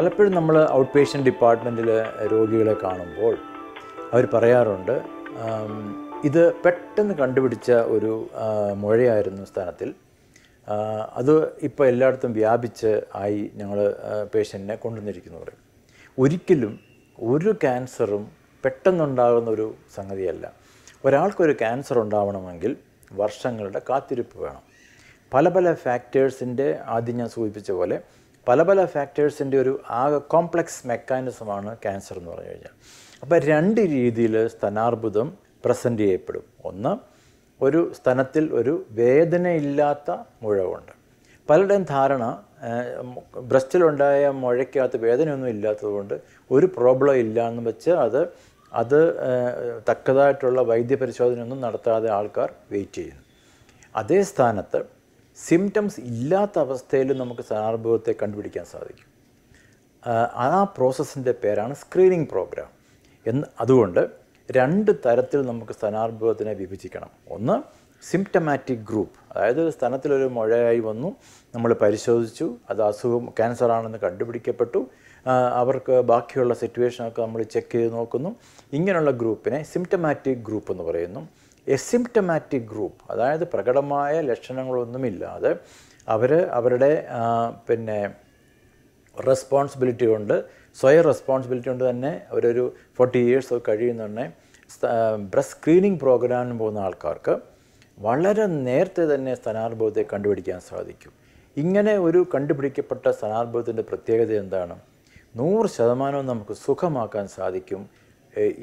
പലപ്പോഴും നമ്മൾ out patient ഡിപ്പാർട്ട്മെൻറ്റിൽ രോഗികളെ കാണുമ്പോൾ അവർ പറയാറുണ്ട് ഇത് പെട്ടെന്ന് കണ്ടുപിടിച്ച ഒരു മുഴയായിരുന്നു സ്ഥാനത്തിൽ അത് ഇപ്പോൾ എല്ലായിടത്തും വ്യാപിച്ച് ആയി ഞങ്ങൾ പേഷ്യൻറ്റിനെ കൊണ്ടുവന്നിരിക്കുന്നു പറയും ഒരിക്കലും ഒരു ക്യാൻസറും പെട്ടെന്നുണ്ടാകുന്ന ഒരു സംഗതിയല്ല ഒരാൾക്കൊരു ക്യാൻസർ ഉണ്ടാവണമെങ്കിൽ വർഷങ്ങളുടെ കാത്തിരിപ്പ് വേണം പല പല ഫാക്ടേഴ്സിൻ്റെ ആദ്യം ഞാൻ സൂചിപ്പിച്ച പോലെ പല പല ഫാക്ടേഴ്സിൻ്റെ ഒരു ആകെ കോംപ്ലക്സ് മെക്കാനിസമാണ് ക്യാൻസർ എന്ന് പറഞ്ഞു കഴിഞ്ഞാൽ അപ്പോൾ രണ്ട് രീതിയിൽ സ്തനാർബുദം പ്രസൻറ്റ് ചെയ്യപ്പെടും ഒന്ന് ഒരു സ്തനത്തിൽ ഒരു വേദനയില്ലാത്ത മുഴവുണ്ട് പലരുടെയും ധാരണ ബ്രസ്റ്റിലുണ്ടായ മുഴയ്ക്കകത്ത് വേദനയൊന്നും ഇല്ലാത്തതുകൊണ്ട് ഒരു പ്രോബ്ലം ഇല്ല എന്ന് വെച്ച് അത് അത് തക്കതായിട്ടുള്ള വൈദ്യപരിശോധനയൊന്നും നടത്താതെ ആൾക്കാർ വെയിറ്റ് ചെയ്യുന്നു അതേ സ്ഥാനത്ത് സിംറ്റംസ് ഇല്ലാത്ത അവസ്ഥയിൽ നമുക്ക് സ്വർണ്ണാർബുദത്തെ കണ്ടുപിടിക്കാൻ സാധിക്കും ആ പ്രോസസ്സിൻ്റെ പേരാണ് സ്ക്രീനിങ് പ്രോഗ്രാം എന്ന് അതുകൊണ്ട് രണ്ട് തരത്തിൽ നമുക്ക് സ്തനാർബുദത്തിനെ വിഭജിക്കണം ഒന്ന് സിംറ്റമാറ്റിക് ഗ്രൂപ്പ് അതായത് സ്ഥലത്തിലൊരു മുഴയായി വന്നു നമ്മൾ പരിശോധിച്ചു അത് അസുഖം ക്യാൻസറാണെന്ന് കണ്ടുപിടിക്കപ്പെട്ടു അവർക്ക് ബാക്കിയുള്ള സിറ്റുവേഷനൊക്കെ നമ്മൾ ചെക്ക് ചെയ്ത് നോക്കുന്നു ഇങ്ങനെയുള്ള ഗ്രൂപ്പിനെ സിംറ്റമാറ്റിക് ഗ്രൂപ്പ് എന്ന് പറയുന്നു എസിംറ്റമാറ്റിക് ഗ്രൂപ്പ് അതായത് പ്രകടമായ ലക്ഷണങ്ങളൊന്നുമില്ലാതെ അവർ അവരുടെ പിന്നെ റെസ്പോൺസിബിലിറ്റി കൊണ്ട് സ്വയം റെസ്പോൺസിബിലിറ്റി കൊണ്ട് തന്നെ അവരൊരു ഫോർട്ടി ഇയേഴ്സ് കഴിയുന്നുണ്ടെ ബ്രസ്റ്റ് സ്ക്രീനിങ് പ്രോഗ്രാമിന് പോകുന്ന ആൾക്കാർക്ക് വളരെ നേരത്തെ തന്നെ സ്ഥാനാർഭവത്തെ കണ്ടുപിടിക്കാൻ സാധിക്കും ഇങ്ങനെ ഒരു കണ്ടുപിടിക്കപ്പെട്ട സ്ഥാനാർഭവത്തിൻ്റെ പ്രത്യേകത എന്താണ് നൂറ് ശതമാനവും നമുക്ക് സുഖമാക്കാൻ സാധിക്കും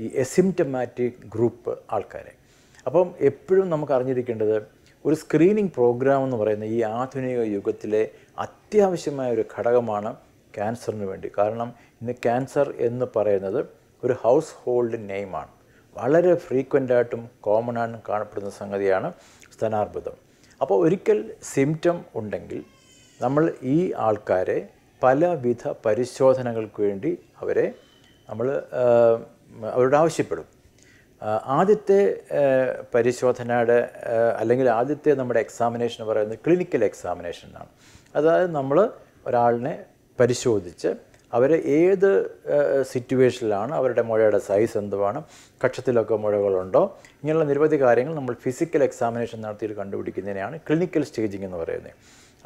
ഈ എസിംറ്റമാറ്റിക് ഗ്രൂപ്പ് ആൾക്കാരെ അപ്പം എപ്പോഴും നമുക്ക് അറിഞ്ഞിരിക്കേണ്ടത് ഒരു സ്ക്രീനിങ് പ്രോഗ്രാം എന്ന് പറയുന്ന ഈ ആധുനിക യുഗത്തിലെ അത്യാവശ്യമായ ഒരു ഘടകമാണ് ക്യാൻസറിന് വേണ്ടി കാരണം ഇന്ന് ക്യാൻസർ എന്ന് പറയുന്നത് ഒരു ഹൗസ് ഹോൾഡ് നെയിമാണ് വളരെ ഫ്രീക്വൻ്റായിട്ടും കോമണായിട്ടും കാണപ്പെടുന്ന സംഗതിയാണ് സ്തനാർബുദം അപ്പോൾ ഒരിക്കൽ സിംറ്റം ഉണ്ടെങ്കിൽ നമ്മൾ ഈ ആൾക്കാരെ പലവിധ പരിശോധനകൾക്ക് വേണ്ടി അവരെ നമ്മൾ അവരോട് ആവശ്യപ്പെടും ആദ്യത്തെ പരിശോധനയുടെ അല്ലെങ്കിൽ ആദ്യത്തെ നമ്മുടെ എക്സാമിനേഷൻ എന്ന് പറയുന്നത് ക്ലിനിക്കൽ എക്സാമിനേഷൻ ആണ് അതായത് നമ്മൾ ഒരാളിനെ പരിശോധിച്ച് അവർ ഏത് സിറ്റുവേഷനിലാണ് അവരുടെ മുഴയുടെ സൈസ് എന്തുവാണ് കക്ഷത്തിലൊക്കെ മുഴകളുണ്ടോ ഇങ്ങനെയുള്ള നിരവധി കാര്യങ്ങൾ നമ്മൾ ഫിസിക്കൽ എക്സാമിനേഷൻ നടത്തിയിട്ട് കണ്ടുപിടിക്കുന്നതിനെയാണ് ക്ലിനിക്കൽ സ്റ്റേജിംഗ് എന്ന് പറയുന്നത്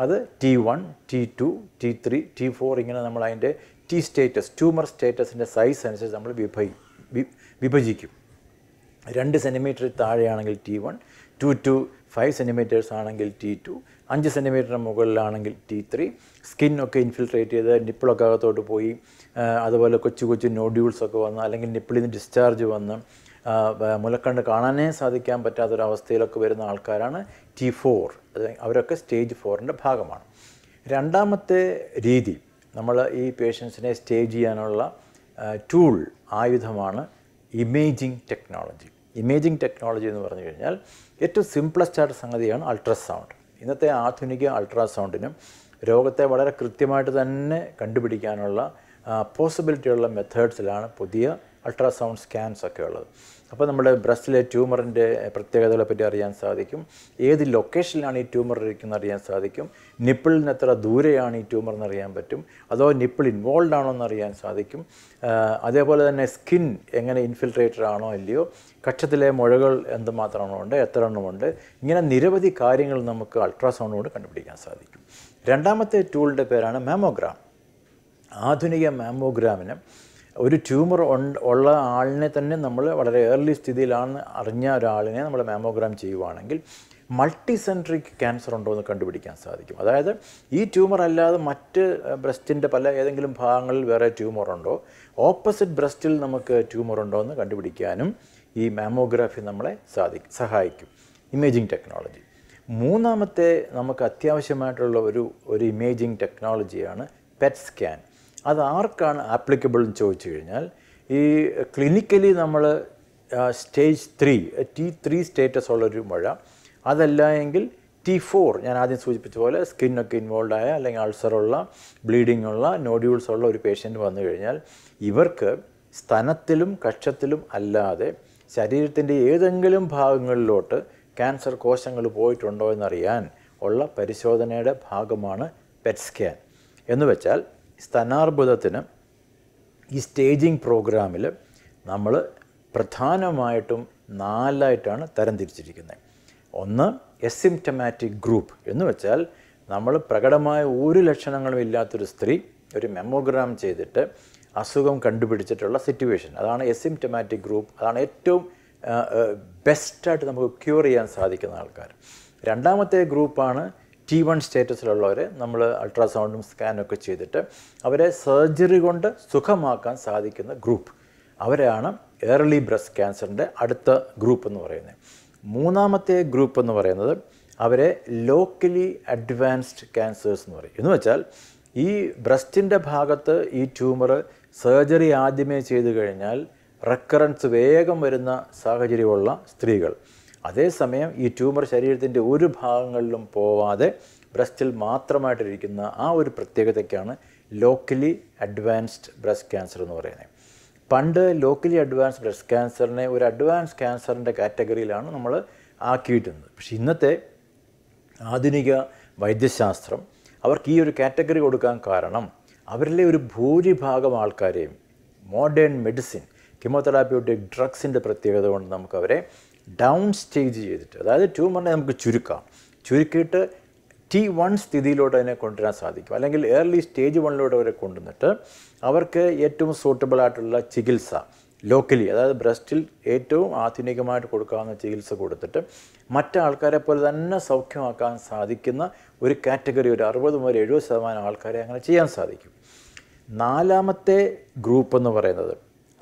അത് T one T two T three T four ഇങ്ങനെ നമ്മൾ അതിൻ്റെ ടി സ്റ്റേറ്റസ് ട്യൂമർ സ്റ്റേറ്റസിൻ്റെ സൈസ് അനുസരിച്ച് നമ്മൾ വിഭജി വിഭജിക്കും രണ്ട് സെൻറ്റിമീറ്റർ താഴെയാണെങ്കിൽ T one two two five centimetres ആണെങ്കിൽ ടി ടു അഞ്ച് സെൻറ്റിമീറ്ററിന് മുകളിലാണെങ്കിൽ ടി ത്രീ ഒക്കെ ഇൻഫിൽട്രേറ്റ് ചെയ്ത് നിപ്പിളൊക്കെ അകത്തോട്ട് പോയി അതുപോലെ കൊച്ചു കൊച്ചു നോഡ്യൂൾസൊക്കെ വന്ന് അല്ലെങ്കിൽ നിപ്പിളിൽ നിന്ന് ഡിസ്ചാർജ് വന്ന് മുലക്കണ്ട് കാണാനേ സാധിക്കാൻ പറ്റാത്തൊരവസ്ഥയിലൊക്കെ വരുന്ന ആൾക്കാരാണ് ടി ഫോർ അത് അവരൊക്കെ സ്റ്റേജ് ഫോറിൻ്റെ ഭാഗമാണ് രണ്ടാമത്തെ രീതി നമ്മൾ ഈ പേഷ്യൻസിനെ സ്റ്റേജ് ചെയ്യാനുള്ള ടൂൾ ആയുധമാണ് ഇമേജിംഗ് ടെക്നോളജി ഇമേജിംഗ് ടെക്നോളജി എന്ന് പറഞ്ഞു കഴിഞ്ഞാൽ ഏറ്റവും സിംപ്ലസ്റ്റ് ആയിട്ട് സംഗതിയാണ് അൾട്രാസൗണ്ട് ഇന്നത്തെ ആധുനിക അൾട്രാസൗണ്ടിനും രോഗത്തെ വളരെ കൃത്യമായിട്ട് തന്നെ കണ്ടുപിടിക്കാനുള്ള പോസിബിലിറ്റിയുള്ള മെത്തേഡ്സിലാണ് പുതിയ അൾട്രാസൗണ്ട് സ്കാൻസ് ഒക്കെ ഉള്ളത് അപ്പോൾ നമ്മുടെ ബ്രസ്റ്റിലെ ട്യൂമറിൻ്റെ പ്രത്യേകതകളെ പറ്റി അറിയാൻ സാധിക്കും ഏത് ലൊക്കേഷനിലാണ് ഈ ട്യൂമർ ഇരിക്കുന്നത് അറിയാൻ സാധിക്കും നിപ്പിളിന് എത്ര ദൂരെയാണ് ഈ ട്യൂമർ എന്ന് അറിയാൻ പറ്റും അതോ നിപ്പിൾ ഇൻവോൾവ് ആണോ എന്ന് അറിയാൻ സാധിക്കും അതേപോലെ തന്നെ സ്കിൻ എങ്ങനെ ഇൻഫിൽട്രേറ്റർ ആണോ അല്ലയോ കക്ഷത്തിലെ മുഴകൾ ഉണ്ട് എത്ര എണ്ണമുണ്ട് ഇങ്ങനെ നിരവധി കാര്യങ്ങൾ നമുക്ക് അൾട്രാസൗണ്ട് കൊണ്ട് കണ്ടുപിടിക്കാൻ സാധിക്കും രണ്ടാമത്തെ ടൂളിൻ്റെ പേരാണ് മാമോഗ്രാം ആധുനിക മാമോഗ്രാമിന് ഒരു ട്യൂമർ ഉള്ള ആളിനെ തന്നെ നമ്മൾ വളരെ ഏർലി സ്ഥിതിയിലാണ് അറിഞ്ഞ ഒരാളിനെ നമ്മൾ മാമോഗ്രാം ചെയ്യുവാണെങ്കിൽ മൾട്ടി സെൻട്രിക് ക്യാൻസർ ഉണ്ടോ എന്ന് കണ്ടുപിടിക്കാൻ സാധിക്കും അതായത് ഈ ട്യൂമർ അല്ലാതെ മറ്റ് ബ്രസ്റ്റിൻ്റെ പല ഏതെങ്കിലും ഭാഗങ്ങളിൽ വേറെ ട്യൂമർ ഉണ്ടോ ഓപ്പോസിറ്റ് ബ്രസ്റ്റിൽ നമുക്ക് ട്യൂമർ ഉണ്ടോ എന്ന് കണ്ടുപിടിക്കാനും ഈ മാമോഗ്രാഫി നമ്മളെ സാധിക്കും സഹായിക്കും ഇമേജിംഗ് ടെക്നോളജി മൂന്നാമത്തെ നമുക്ക് അത്യാവശ്യമായിട്ടുള്ള ഒരു ഒരു ഇമേജിംഗ് ടെക്നോളജിയാണ് പെറ്റ് സ്കാൻ അത് ആർക്കാണ് ആപ്ലിക്കബിൾ എന്ന് ചോദിച്ചു കഴിഞ്ഞാൽ ഈ ക്ലിനിക്കലി നമ്മൾ stage three T three status ഉള്ളൊരു മഴ അതല്ല എങ്കിൽ ടി ഫോർ ഞാൻ ആദ്യം സൂചിപ്പിച്ച പോലെ സ്കിന്നൊക്കെ ഇൻവോൾവ് ആയ അല്ലെങ്കിൽ അൾസറുള്ള ബ്ലീഡിംഗ് ഉള്ള നോഡ്യൂൾസ് ഉള്ള ഒരു പേഷ്യൻ്റ് വന്നു കഴിഞ്ഞാൽ ഇവർക്ക് സ്തനത്തിലും കക്ഷത്തിലും അല്ലാതെ ശരീരത്തിൻ്റെ ഏതെങ്കിലും ഭാഗങ്ങളിലോട്ട് ക്യാൻസർ കോശങ്ങൾ പോയിട്ടുണ്ടോ എന്നറിയാൻ ഉള്ള പരിശോധനയുടെ ഭാഗമാണ് പെറ്റ് സ്കാൻ എന്ന് വെച്ചാൽ സ്തനാർബുദത്തിന് ഈ സ്റ്റേജിംഗ് പ്രോഗ്രാമിൽ നമ്മൾ പ്രധാനമായിട്ടും നാലായിട്ടാണ് തരംതിരിച്ചിരിക്കുന്നത് ഒന്ന് എസിംറ്റമാറ്റിക് ഗ്രൂപ്പ് എന്ന് വെച്ചാൽ നമ്മൾ പ്രകടമായ ഒരു ലക്ഷണങ്ങളും ഇല്ലാത്തൊരു സ്ത്രീ ഒരു മെമ്മോഗ്രാം ചെയ്തിട്ട് അസുഖം കണ്ടുപിടിച്ചിട്ടുള്ള സിറ്റുവേഷൻ അതാണ് എസിംറ്റമാറ്റിക് ഗ്രൂപ്പ് അതാണ് ഏറ്റവും ബെസ്റ്റായിട്ട് നമുക്ക് ക്യൂർ ചെയ്യാൻ സാധിക്കുന്ന ആൾക്കാർ രണ്ടാമത്തെ ഗ്രൂപ്പാണ് ടി വൺ സ്റ്റേറ്റസിലുള്ളവർ നമ്മൾ അൾട്രാസൗണ്ടും സ്കാനൊക്കെ ചെയ്തിട്ട് അവരെ സർജറി കൊണ്ട് സുഖമാക്കാൻ സാധിക്കുന്ന ഗ്രൂപ്പ് അവരെയാണ് ഏർലി ബ്രസ്റ്റ് ക്യാൻസറിൻ്റെ അടുത്ത ഗ്രൂപ്പ് എന്ന് പറയുന്നത് മൂന്നാമത്തെ ഗ്രൂപ്പ് എന്ന് പറയുന്നത് അവരെ ലോക്കലി അഡ്വാൻസ്ഡ് ക്യാൻസേഴ്സ് എന്ന് പറയും എന്ന് വെച്ചാൽ ഈ ബ്രസ്റ്റിൻ്റെ ഭാഗത്ത് ഈ ട്യൂമർ സർജറി ആദ്യമേ ചെയ്തു കഴിഞ്ഞാൽ റെക്കറൻസ് വേഗം വരുന്ന സാഹചര്യമുള്ള സ്ത്രീകൾ അതേസമയം ഈ ട്യൂമർ ശരീരത്തിൻ്റെ ഒരു ഭാഗങ്ങളിലും പോവാതെ ബ്രസ്റ്റിൽ മാത്രമായിട്ടിരിക്കുന്ന ആ ഒരു പ്രത്യേകതയ്ക്കാണ് ലോക്കലി അഡ്വാൻസ്ഡ് ബ്രസ്റ്റ് ക്യാൻസർ എന്ന് പറയുന്നത് പണ്ട് ലോക്കലി അഡ്വാൻസ് ബ്രസ്റ്റ് ക്യാൻസറിനെ ഒരു അഡ്വാൻസ് ക്യാൻസറിൻ്റെ കാറ്റഗറിയിലാണ് നമ്മൾ ആക്കിയിട്ടുന്നത് പക്ഷേ ഇന്നത്തെ ആധുനിക വൈദ്യശാസ്ത്രം അവർക്ക് ഈ ഒരു കാറ്റഗറി കൊടുക്കാൻ കാരണം അവരിലെ ഒരു ഭൂരിഭാഗം ആൾക്കാരെയും മോഡേൺ മെഡിസിൻ കീമോതെറാപ്യൂട്ടിക് ഡ്രഗ്സിൻ്റെ പ്രത്യേകത കൊണ്ട് നമുക്കവരെ ഡൗൺ സ്റ്റേജ് ചെയ്തിട്ട് അതായത് ട്യൂമറിനെ നമുക്ക് ചുരുക്കാം ചുരുക്കിയിട്ട് ടി വൺ സ്ഥിതിയിലോട്ട് അതിനെ കൊണ്ടുവരാൻ സാധിക്കും അല്ലെങ്കിൽ ഏർലി സ്റ്റേജ് വണ്ണിലൂടെ അവരെ കൊണ്ടുവന്നിട്ട് അവർക്ക് ഏറ്റവും സൂട്ടബിൾ ആയിട്ടുള്ള ചികിത്സ ലോക്കലി അതായത് ബ്രസ്റ്റിൽ ഏറ്റവും ആധുനികമായിട്ട് കൊടുക്കാവുന്ന ചികിത്സ കൊടുത്തിട്ട് മറ്റാൾക്കാരെ ആൾക്കാരെ പോലെ തന്നെ സൗഖ്യമാക്കാൻ സാധിക്കുന്ന ഒരു കാറ്റഗറി ഒരു അറുപത് മുതൽ എഴുപത് ശതമാനം ആൾക്കാരെ അങ്ങനെ ചെയ്യാൻ സാധിക്കും നാലാമത്തെ ഗ്രൂപ്പ് എന്ന് പറയുന്നത്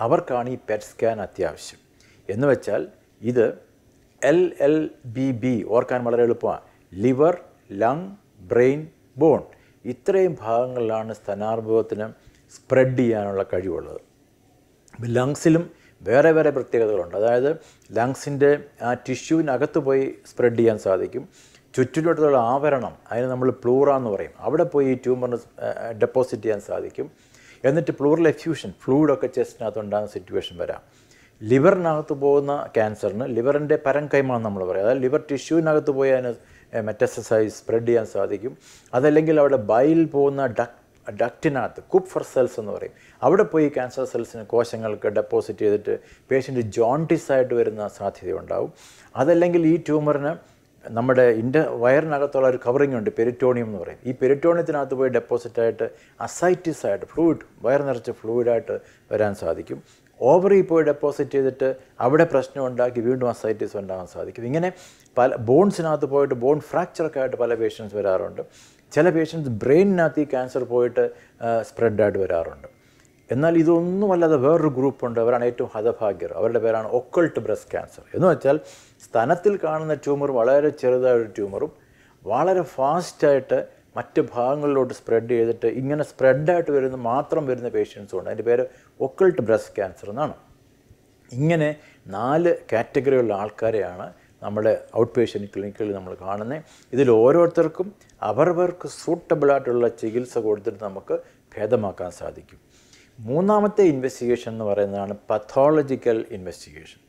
അവർക്കാണ് ഈ പെറ്റ് സ്കാൻ അത്യാവശ്യം എന്ന് വെച്ചാൽ ഇത് എൽ എൽ ബി ബി ഓർക്കാൻ വളരെ എളുപ്പമാണ് ലിവർ ലങ് ബ്രെയിൻ ബോൺ ഇത്രയും ഭാഗങ്ങളിലാണ് സ്തനാർബുദത്തിന് സ്പ്രെഡ് ചെയ്യാനുള്ള കഴിവുള്ളത് ലങ്സിലും വേറെ വേറെ പ്രത്യേകതകളുണ്ട് അതായത് ലങ്സിൻ്റെ ആ ടിഷ്യൂവിനകത്ത് പോയി സ്പ്രെഡ് ചെയ്യാൻ സാധിക്കും ചുറ്റിലോട്ടുള്ള ആവരണം അതിന് നമ്മൾ പ്ലൂറ എന്ന് പറയും അവിടെ പോയി ഈ ട്യൂമറിന് ഡെപ്പോസിറ്റ് ചെയ്യാൻ സാധിക്കും എന്നിട്ട് പ്ലൂറൽ എഫ്യൂഷൻ ഫ്ലൂയിഡൊക്കെ ചെസ്റ്റിനകത്ത് ഉണ്ടാകുന്ന സിറ്റുവേഷൻ വരാം ലിവറിനകത്ത് പോകുന്ന ക്യാൻസറിന് ലിവറിൻ്റെ പരം കൈമാണ് നമ്മൾ പറയുക അതായത് ലിവർ ടിഷ്യൂവിനകത്ത് പോയി അതിന് മെറ്റസസൈസ് സ്പ്രെഡ് ചെയ്യാൻ സാധിക്കും അതല്ലെങ്കിൽ അവിടെ ബയിൽ പോകുന്ന ഡക് ഡക്റ്റിനകത്ത് ഫർ സെൽസ് എന്ന് പറയും അവിടെ പോയി ക്യാൻസർ സെൽസിന് കോശങ്ങൾക്ക് ഡെപ്പോസിറ്റ് ചെയ്തിട്ട് പേഷ്യൻ്റ് ജോണ്ടിസ് ആയിട്ട് വരുന്ന സാധ്യതയുണ്ടാവും അതല്ലെങ്കിൽ ഈ ട്യൂമറിന് നമ്മുടെ ഇൻ്റെ വയറിനകത്തുള്ള ഒരു കവറിങ് ഉണ്ട് പെരിറ്റോണിയം എന്ന് പറയും ഈ പെരിറ്റോണിയത്തിനകത്ത് പോയി ഡെപ്പോസിറ്റായിട്ട് അസൈറ്റിസ് ആയിട്ട് ഫ്ലൂയിഡ് വയർ നിറച്ച് ഫ്ലൂയിഡായിട്ട് വരാൻ സാധിക്കും ഓവറിൽ പോയി ഡെപ്പോസിറ്റ് ചെയ്തിട്ട് അവിടെ പ്രശ്നം ഉണ്ടാക്കി വീണ്ടും അസൈറ്റീസ് ഉണ്ടാകാൻ സാധിക്കും ഇങ്ങനെ പല ബോൺസിനകത്ത് പോയിട്ട് ബോൺ ഫ്രാക്ചറൊക്കെ ആയിട്ട് പല പേഷ്യൻസ് വരാറുണ്ട് ചില പേഷ്യൻസ് ബ്രെയിനിനകത്ത് ഈ ക്യാൻസർ പോയിട്ട് സ്പ്രെഡായിട്ട് വരാറുണ്ട് എന്നാൽ ഇതൊന്നുമല്ലാതെ വേറൊരു ഗ്രൂപ്പുണ്ട് അവരാണ് ഏറ്റവും ഹതഭാഗ്യർ അവരുടെ പേരാണ് ഒക്കൾട്ട് ബ്രസ്റ്റ് ക്യാൻസർ എന്ന് വെച്ചാൽ സ്ഥലത്തിൽ കാണുന്ന ട്യൂമർ വളരെ ചെറുതായൊരു ട്യൂമറും വളരെ ഫാസ്റ്റായിട്ട് മറ്റ് ഭാഗങ്ങളിലോട്ട് സ്പ്രെഡ് ചെയ്തിട്ട് ഇങ്ങനെ സ്പ്രെഡായിട്ട് വരുന്ന മാത്രം വരുന്ന പേഷ്യൻസും ഉണ്ട് അതിൻ്റെ പേര് ഒക്കൾട്ട് ബ്രസ്റ്റ് ക്യാൻസർ എന്നാണ് ഇങ്ങനെ നാല് കാറ്റഗറിയുള്ള ആൾക്കാരെയാണ് നമ്മുടെ ഔട്ട് പേഷ്യൻ്റ് ക്ലിനിക്കുകളിൽ നമ്മൾ കാണുന്നത് ഇതിൽ ഓരോരുത്തർക്കും അവർവർക്ക് സൂട്ടബിളായിട്ടുള്ള ചികിത്സ കൊടുത്തിട്ട് നമുക്ക് ഭേദമാക്കാൻ സാധിക്കും മൂന്നാമത്തെ ഇൻവെസ്റ്റിഗേഷൻ എന്ന് പറയുന്നതാണ് പത്തോളജിക്കൽ ഇൻവെസ്റ്റിഗേഷൻ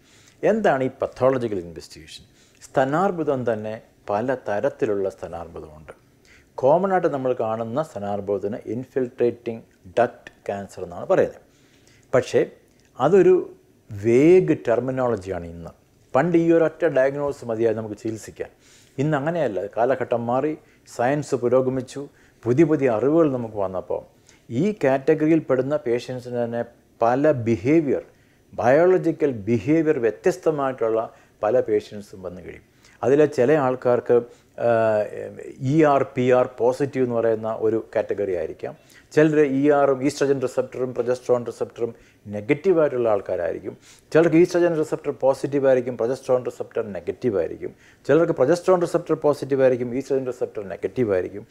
എന്താണ് ഈ പത്തോളജിക്കൽ ഇൻവെസ്റ്റിഗേഷൻ സ്തനാർബുദം തന്നെ പല തരത്തിലുള്ള സ്തനാർബുദമുണ്ട് കോമൺ ആയിട്ട് നമ്മൾ കാണുന്ന സ്തനാർബുദത്തിന് ഇൻഫിൽട്രേറ്റിംഗ് ഡക്റ്റ് ക്യാൻസർ എന്നാണ് പറയുന്നത് പക്ഷേ അതൊരു വേഗ് ടെർമിനോളജിയാണ് ഇന്ന് പണ്ട് ഈ ഒറ്റ ഡയഗ്നോസ് മതിയായി നമുക്ക് ചികിത്സിക്കാൻ ഇന്ന് അങ്ങനെയല്ല കാലഘട്ടം മാറി സയൻസ് പുരോഗമിച്ചു പുതിയ പുതിയ അറിവുകൾ നമുക്ക് വന്നപ്പോൾ ഈ കാറ്റഗറിയിൽ പെടുന്ന പേഷ്യൻസിന് തന്നെ പല ബിഹേവിയർ ബയോളജിക്കൽ ബിഹേവിയർ വ്യത്യസ്തമായിട്ടുള്ള പല പേഷ്യൻസും വന്നു കഴിയും അതിലെ ചില ആൾക്കാർക്ക് E R P R positive എന്ന് പറയുന്ന ഒരു കാറ്റഗറി ആയിരിക്കാം ചിലർ ഇ ആറും ഈസ്ട്രജൻ റിസപ്റ്ററും പ്രൊജസ്ട്രോൺ റിസപ്റ്ററും ആയിട്ടുള്ള ആൾക്കാരായിരിക്കും ചിലർക്ക് ഈസ്ട്രജൻ റിസപ്റ്റർ പോസിറ്റീവ് ആയിരിക്കും പ്രൊജസ്ട്രോൺ റിസപ്റ്റർ നെഗറ്റീവ് ആയിരിക്കും ചിലർക്ക് പ്രൊജസ്ട്രോൺ റിസപ്റ്റർ പോസിറ്റീവ് ആയിരിക്കും ഈസ്ട്രജൻ റിസപ്റ്റർ നെഗറ്റീവ് ആയിരിക്കും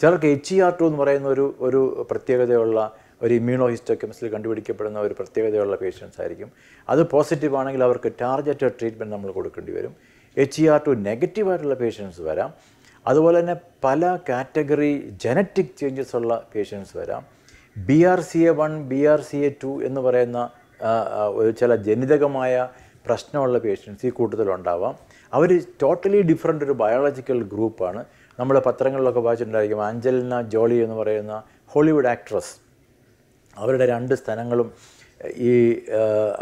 ചിലർക്ക് എച്ച് ഇ ആർ ടു എന്ന് പറയുന്ന ഒരു ഒരു പ്രത്യേകതയുള്ള ഒരു ഇമ്യൂണോ ഹിസ്റ്റോ കെമിസ്റ്റിൽ കണ്ടുപിടിക്കപ്പെടുന്ന ഒരു പ്രത്യേകതയുള്ള പേഷ്യൻസ് ആയിരിക്കും അത് പോസിറ്റീവ് ആണെങ്കിൽ അവർക്ക് ടാർജറ്റഡ് ട്രീറ്റ്മെൻറ്റ് നമ്മൾ കൊടുക്കേണ്ടി വരും എച്ച് ഇ ആർ ടു നെഗറ്റീവായിട്ടുള്ള പേഷ്യൻസ് വരാം അതുപോലെ തന്നെ പല കാറ്റഗറി ജനറ്റിക് ചേഞ്ചസ് ഉള്ള പേഷ്യൻസ് വരാം B R C A one B R C A two എന്ന് പറയുന്ന ചില ജനിതകമായ പ്രശ്നമുള്ള പേഷ്യൻസ് ഈ കൂട്ടത്തിലുണ്ടാവാം അവർ ടോട്ടലി ഡിഫറെൻ്റ് ഒരു ബയോളജിക്കൽ ഗ്രൂപ്പാണ് നമ്മുടെ പത്രങ്ങളിലൊക്കെ വായിച്ചിട്ടുണ്ടായിരിക്കും ആഞ്ചലിന ജോളി എന്ന് പറയുന്ന ഹോളിവുഡ് ആക്ട്രസ് അവരുടെ രണ്ട് സ്ഥലങ്ങളും ഈ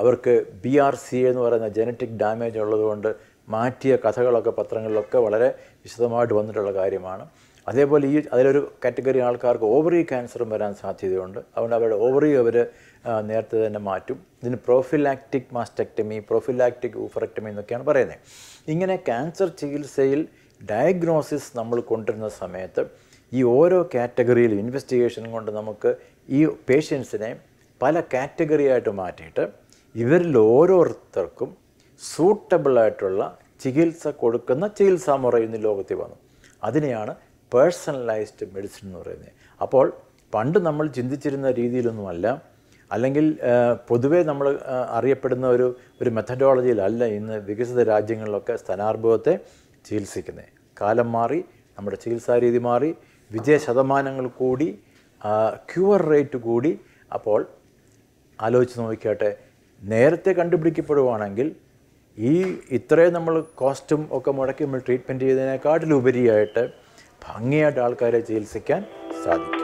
അവർക്ക് ബി ആർ സി എന്ന് പറയുന്ന ജനറ്റിക് ഡാമേജ് ഉള്ളതുകൊണ്ട് മാറ്റിയ കഥകളൊക്കെ പത്രങ്ങളിലൊക്കെ വളരെ വിശദമായിട്ട് വന്നിട്ടുള്ള കാര്യമാണ് അതേപോലെ ഈ അതിലൊരു കാറ്റഗറി ആൾക്കാർക്ക് ഓവറി ക്യാൻസറും വരാൻ സാധ്യതയുണ്ട് അതുകൊണ്ട് അവരുടെ ഓവറി അവർ നേരത്തെ തന്നെ മാറ്റും ഇതിന് പ്രോഫിലാക്റ്റിക് മാസ്റ്റക്ടമി പ്രോഫിലാക്റ്റിക് ഊഫറക്ടമി എന്നൊക്കെയാണ് പറയുന്നത് ഇങ്ങനെ ക്യാൻസർ ചികിത്സയിൽ ഡയഗ്നോസിസ് നമ്മൾ കൊണ്ടുവരുന്ന സമയത്ത് ഈ ഓരോ കാറ്റഗറിയിലും ഇൻവെസ്റ്റിഗേഷൻ കൊണ്ട് നമുക്ക് ഈ പേഷ്യൻസിനെ പല കാറ്റഗറിയായിട്ട് മാറ്റിയിട്ട് ഇവരിൽ ഓരോരുത്തർക്കും സൂട്ടബിളായിട്ടുള്ള ചികിത്സ കൊടുക്കുന്ന ചികിത്സാ മുറ ഇന്ന് ലോകത്തിൽ വന്നു അതിനെയാണ് പേഴ്സണലൈസ്ഡ് മെഡിസിൻ എന്ന് പറയുന്നത് അപ്പോൾ പണ്ട് നമ്മൾ ചിന്തിച്ചിരുന്ന രീതിയിലൊന്നുമല്ല അല്ലെങ്കിൽ പൊതുവേ നമ്മൾ അറിയപ്പെടുന്ന ഒരു ഒരു മെത്തഡോളജിയിലല്ല ഇന്ന് വികസിത രാജ്യങ്ങളിലൊക്കെ സ്ഥനാർഭവത്തെ ചികിത്സിക്കുന്നത് കാലം മാറി നമ്മുടെ ചികിത്സാ രീതി മാറി വിജയ ശതമാനങ്ങൾ കൂടി ക്യൂർ റേറ്റ് കൂടി അപ്പോൾ ആലോചിച്ച് നോക്കിയാട്ടെ നേരത്തെ കണ്ടുപിടിക്കപ്പെടുവാണെങ്കിൽ ഈ ഇത്രയും നമ്മൾ കോസ്റ്റും ഒക്കെ മുടക്കി നമ്മൾ ട്രീറ്റ്മെൻറ്റ് ചെയ്തതിനെക്കാട്ടിലുപരിയായിട്ട് ഭംഗിയായിട്ട് ആൾക്കാരെ ചികിത്സിക്കാൻ സാധിക്കും